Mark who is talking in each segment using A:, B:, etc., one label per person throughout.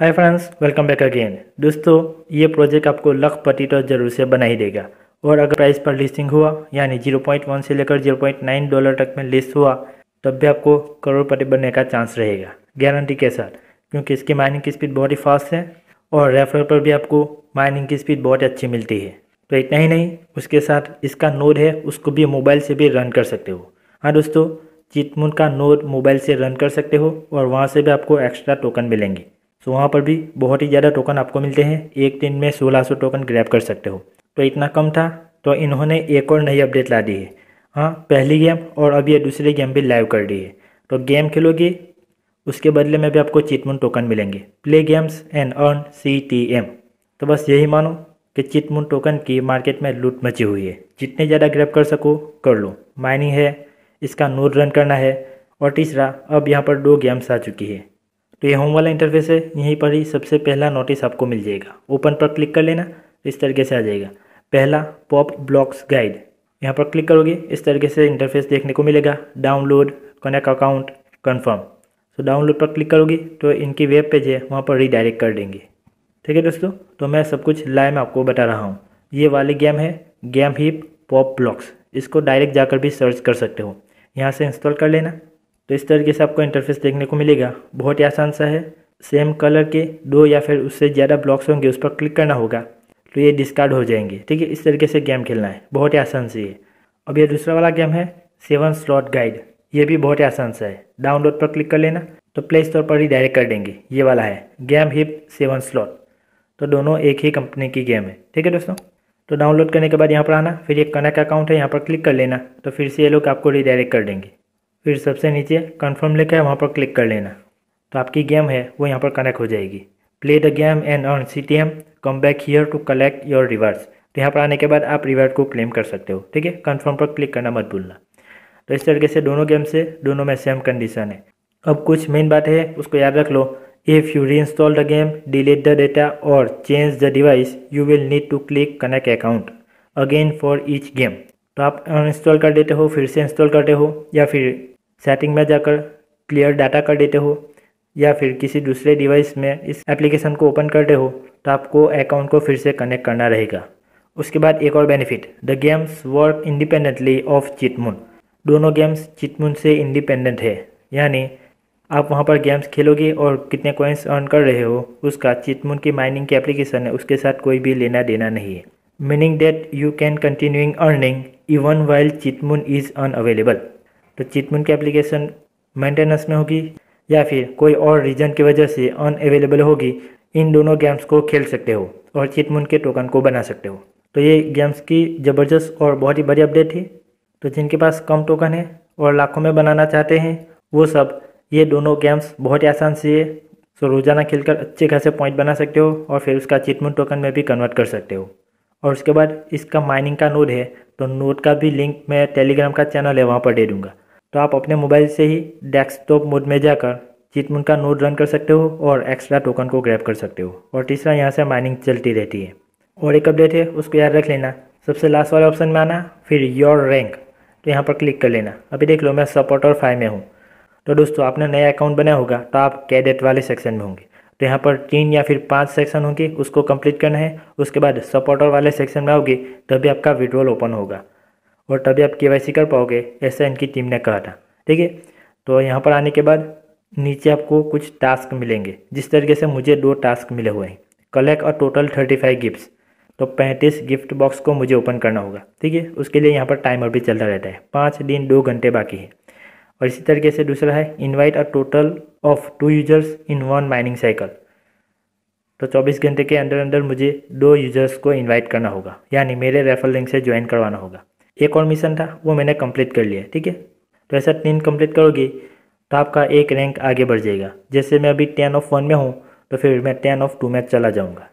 A: हाय friends welcome back again दोस्तों ये project आपको पटी तो जरूर से बना ही देगा और अगर प्राइस पर लिस्टिंग हुआ यानी 0.1 से लेकर 0.9 डॉलर तक में लिस्ट हुआ तब भी आपको करोड़पति बनने का चांस रहेगा गारंटी के साथ क्योंकि इसकी माइनिंग की स्पीड बहुत ही फास्ट है और रेफरल पर भी आपको माइनिंग की स्पीड बहुत अच्छी मिलती है तो इतना ही नहीं उसके साथ इसका नोड है उसको भी मोबाइल से भी रन कर सकते हो हाँ दोस्तों चितमुन का नोड मोबाइल से रन कर सकते हो और वहाँ से भी आपको एक्स्ट्रा टोकन मिलेंगे सो वहाँ पर भी बहुत ही ज़्यादा टोकन आपको मिलते हैं एक दिन में सोलह सौ टोकन ग्रैप कर सकते हो तो इतना कम था तो इन्होंने एक और नई अपडेट ला दी है हाँ पहली गेम और अब ये दूसरी गेम भी लाइव कर दी है तो गेम खेलोगे उसके बदले में भी आपको चिटमुन टोकन मिलेंगे play games and earn C T M तो बस यही मानो कि चिटमुन टोकन की मार्केट में लूट मची हुई है जितने ज़्यादा ग्रैप कर सको कर लो माइनिंग है इसका नोट रन करना है और तीसरा अब यहाँ पर दो गेम्स आ चुकी है तो ये होम वाला इंटरफेस है यहीं पर ही सबसे पहला नोटिस आपको मिल जाएगा ओपन पर क्लिक कर लेना इस तरीके से आ जाएगा पहला पॉप ब्लॉक्स गाइड यहाँ पर क्लिक करोगे इस तरीके से इंटरफेस देखने को मिलेगा डाउनलोड कनेक्ट अकाउंट कन्फर्म तो डाउनलोड पर क्लिक करोगे तो इनकी वेब पेज है वहाँ पर रीडायरेक्ट कर देंगे ठीक है दोस्तों तो मैं सब कुछ लाइव में आपको बता रहा हूँ ये वाली गेम है गेम हिप पॉप ब्लॉक्स इसको डायरेक्ट जाकर भी सर्च कर सकते हो यहाँ से इंस्टॉल कर लेना तो इस तरीके से आपको इंटरफेस देखने को मिलेगा बहुत ही आसान सा है सेम कलर के दो या फिर उससे ज़्यादा ब्लॉक्स होंगे उस पर क्लिक करना होगा तो ये डिस्कार्ड हो जाएंगे ठीक है इस तरीके से गेम खेलना है बहुत ही आसान से ये अब ये दूसरा वाला गेम है सेवन स्लॉट गाइड ये भी बहुत ही आसान सा है डाउनलोड पर क्लिक कर लेना तो प्ले स्टोर पर ही डायरेक्ट कर देंगे ये वाला है गेम हिप सेवन स्लॉट तो दोनों एक ही कंपनी की गेम है ठीक है दोस्तों तो डाउनलोड करने के बाद यहाँ पर आना फिर एक कनेक्ट अकाउंट है यहाँ पर क्लिक कर लेना तो फिर से ये लोग आपको रिडायरेक्ट कर देंगे फिर सबसे नीचे कन्फर्म लिखा है वहाँ पर क्लिक कर लेना तो आपकी गेम है वो यहाँ पर कनेक्ट हो जाएगी play the game and earn C T M come back here to collect your rewards तो यहाँ पर आने के बाद आप रिवार्ड को क्लेम कर सकते हो ठीक है कन्फर्म पर क्लिक करना मत भूलना तो इस तरीके से दोनों गेम से दोनों में सेम कंडीशन है अब कुछ मेन बात है उसको याद रख लो if you reinstall the game delete the data और change the device you will need to click connect account again for each game तो आप अनइंस्टॉल कर देते हो फिर से इंस्टॉल करते हो या फिर सेटिंग में जाकर क्लियर डाटा कर देते हो या फिर किसी दूसरे डिवाइस में इस एप्लीकेशन को ओपन करते हो तो आपको अकाउंट को फिर से कनेक्ट करना रहेगा उसके बाद एक और benefit the games work independently of चिटमुन दोनों गेम्स चिटमुन से इंडिपेंडेंट है यानी आप वहाँ पर गेम्स खेलोगे और कितने कॉइन्स अर्न कर रहे हो उसका चिटमुन की माइनिंग की एप्लीकेशन है उसके साथ कोई भी लेना देना नहीं है meaning that you can continuing earning even while चिटमुन इज़ अनअवेलेबल तो चिटमुन की एप्लीकेशन मेंटेनेंस में होगी या फिर कोई और रीजन की वजह से अनअवेलेबल होगी इन दोनों गेम्स को खेल सकते हो और चिटमुन के टोकन को बना सकते हो तो ये गेम्स की ज़बरदस्त और बहुत ही बड़ी अपडेट है तो जिनके पास कम टोकन है और लाखों में बनाना चाहते हैं वो सब ये दोनों गेम्स बहुत ही आसान से है सो रोज़ाना खेलकर अच्छे खासे पॉइंट बना सकते हो और फिर उसका चिटमुन टोकन में भी कन्वर्ट कर सकते हो और उसके बाद इसका माइनिंग का नोड है तो नोड का भी लिंक मैं टेलीग्राम का चैनल है वहाँ पर दे दूँगा तो आप अपने मोबाइल से ही डेस्कटॉप मोड में जाकर चिटमुन का नोड रन कर सकते हो और एक्स्ट्रा टोकन को ग्रैप कर सकते हो और तीसरा यहाँ से माइनिंग चलती रहती है और एक अपडेट है उसको याद रख लेना सबसे लास्ट वाले ऑप्शन में आना फिर योर रैंक तो यहाँ पर क्लिक कर लेना अभी देख लो मैं सपोर्ट और फाइव में हूँ तो दोस्तों आपने नया अकाउंट बनाया होगा तो आप कैडेट वाले सेक्शन में होंगे तो यहाँ पर तीन या फिर पांच सेक्शन होंगे उसको कंप्लीट करना है उसके बाद सपोर्टर वाले सेक्शन में आओगे तभी आपका विड्रोल ओपन होगा और तभी आप के कर पाओगे ऐसा इनकी टीम ने कहा था ठीक है तो यहाँ पर आने के बाद नीचे आपको कुछ टास्क मिलेंगे जिस तरीके से मुझे दो टास्क मिले हुए हैं कलेक्ट और टोटल थर्टी फाइव गिफ्ट तो पैंतीस गिफ्ट बॉक्स को मुझे ओपन करना होगा ठीक है उसके लिए यहाँ पर टाइमर भी चलता रहता है पाँच दिन दो घंटे बाकी है और इसी तरीके से दूसरा है invite a total of two users in one mining cycle तो 24 घंटे के अंदर अंदर मुझे दो यूजर्स को इनवाइट करना होगा यानी मेरे रेफर लिंक से ज्वाइन करवाना होगा एक और मिशन था वो मैंने कंप्लीट कर लिया ठीक है तो ऐसा तीन कंप्लीट करोगे तो आपका एक रैंक आगे बढ़ जाएगा जैसे मैं अभी टेन ऑफ वन में हूँ तो फिर मैं टेन ऑफ टू में चला जाऊँगा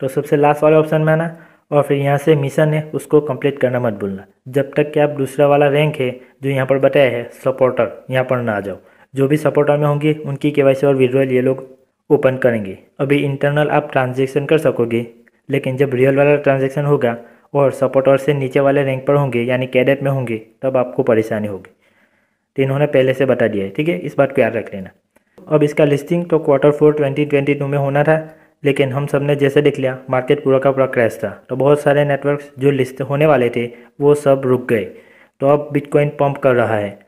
A: तो सबसे लास्ट वाले ऑप्शन में आना और फिर यहाँ से मिशन है उसको कंप्लीट करना मत भूलना जब तक कि आप दूसरा वाला रैंक है जो यहाँ पर बताया है सपोर्टर यहाँ पर ना आ जाओ जो भी सपोर्टर में होंगे उनकी के और विड्रोल ये लोग ओपन करेंगे अभी इंटरनल आप ट्रांजेक्शन कर सकोगे लेकिन जब रियल वाला ट्रांजेक्शन होगा और सपोर्टर से नीचे वाले रैंक पर होंगे यानी कैडेट में होंगे तब आपको परेशानी होगी तो इन्होंने पहले से बता दिया है ठीक है इस बात को याद रख लेना अब इसका लिस्टिंग तो quarter four twenty twenty two में होना था लेकिन हम सब ने जैसे देख लिया मार्केट पूरा का पूरा क्रैश था तो बहुत सारे नेटवर्क जो लिस्ट होने वाले थे वो सब रुक गए तो अब बिटकॉइन पम्प कर रहा है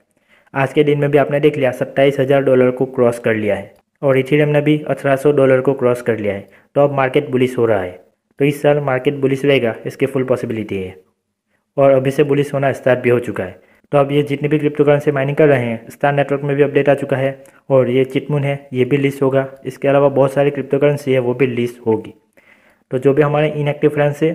A: आज के दिन में भी आपने देख लिया सत्ताईस हज़ार डॉलर को क्रॉस कर लिया है और इथिरम ने भी अठारह सौ डॉलर को क्रॉस कर लिया है तो अब मार्केट बुलिस हो रहा है तो इस साल मार्केट बुलिस रहेगा इसके फुल पॉसिबिलिटी है और अभी से बुलिस होना स्टार्ट भी हो चुका है तो अब ये जितने भी क्रिप्टो करेंसी माइनिंग कर रहे हैं स्टार नेटवर्क में भी अपडेट आ चुका है और ये चिटमुन है ये भी लिस्ट होगा इसके अलावा बहुत सारी क्रिप्टो करेंसी है वो भी लिस्ट होगी तो जो भी हमारे इनएक्टिव फ्रेंड्स है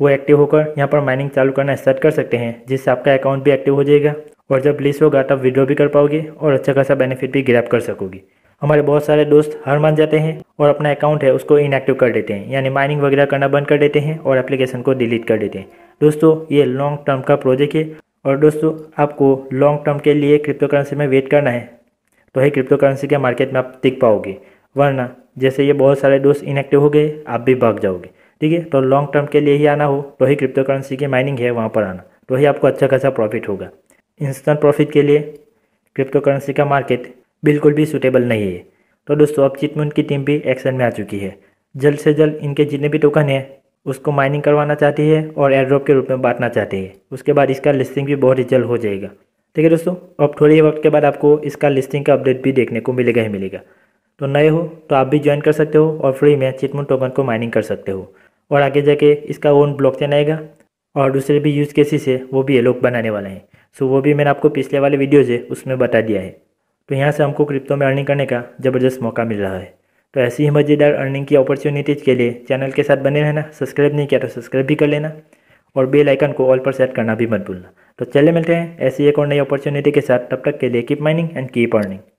A: वो एक्टिव होकर यहाँ पर माइनिंग चालू करना स्टार्ट कर सकते हैं जिससे आपका अकाउंट भी एक्टिव हो जाएगा और जब लिस्ट होगा तब विड्रॉ भी कर पाओगे और अच्छा खासा बेनिफिट भी ग्रैप कर सकोगी हमारे बहुत सारे दोस्त हर मान जाते हैं और अपना अकाउंट है उसको इनएक्टिव कर देते हैं यानी माइनिंग वगैरह करना बंद कर देते हैं और एप्लीकेशन को डिलीट कर देते हैं दोस्तों ये लॉन्ग टर्म का प्रोजेक्ट है और दोस्तों आपको लॉन्ग टर्म के लिए क्रिप्टो करेंसी में वेट करना है तो ही क्रिप्टो करेंसी के मार्केट में आप टिक पाओगे वरना जैसे ये बहुत सारे दोस्त इनएक्टिव हो गए आप भी भाग जाओगे ठीक है तो लॉन्ग टर्म के लिए ही आना हो तो ही क्रिप्टो करेंसी की माइनिंग है वहाँ पर आना तो ही आपको अच्छा खासा प्रॉफिट होगा इंस्टेंट प्रॉफिट के लिए क्रिप्टो करेंसी का मार्केट बिल्कुल भी सूटेबल नहीं है तो दोस्तों अब चिटमुन की टीम भी एक्शन में आ चुकी है जल्द से जल्द इनके जितने भी टोकन है उसको माइनिंग करवाना चाहती है और एयरड्रॉप के रूप में बांटना चाहती है उसके बाद इसका लिस्टिंग भी बहुत ही जल्द हो जाएगा ठीक है दोस्तों अब थोड़ी वक्त के बाद आपको इसका लिस्टिंग का अपडेट भी देखने को मिलेगा ही मिलेगा तो नए हो तो आप भी ज्वाइन कर सकते हो और फ्री में चिटमुन टोकन को माइनिंग कर सकते हो और आगे जाके इसका ओन ब्लॉक चेन आएगा और दूसरे भी यूज़ केसेस है वो भी ये लोग बनाने वाले हैं सो वो भी मैंने आपको पिछले वाले वीडियो से उसमें बता दिया है तो यहाँ से हमको क्रिप्टो में अर्निंग करने का ज़बरदस्त मौका मिल रहा है तो ऐसी ही मज़ेदार अर्निंग की अपॉर्चुनिटीज़ के लिए चैनल के साथ बने रहना सब्सक्राइब नहीं किया तो सब्सक्राइब भी कर लेना और बेल आइकन को ऑल पर सेट करना भी मत भूलना तो चले मिलते हैं ऐसी एक और नई अपॉर्चुनिटी के साथ तब तक के लिए keep mining and keep earning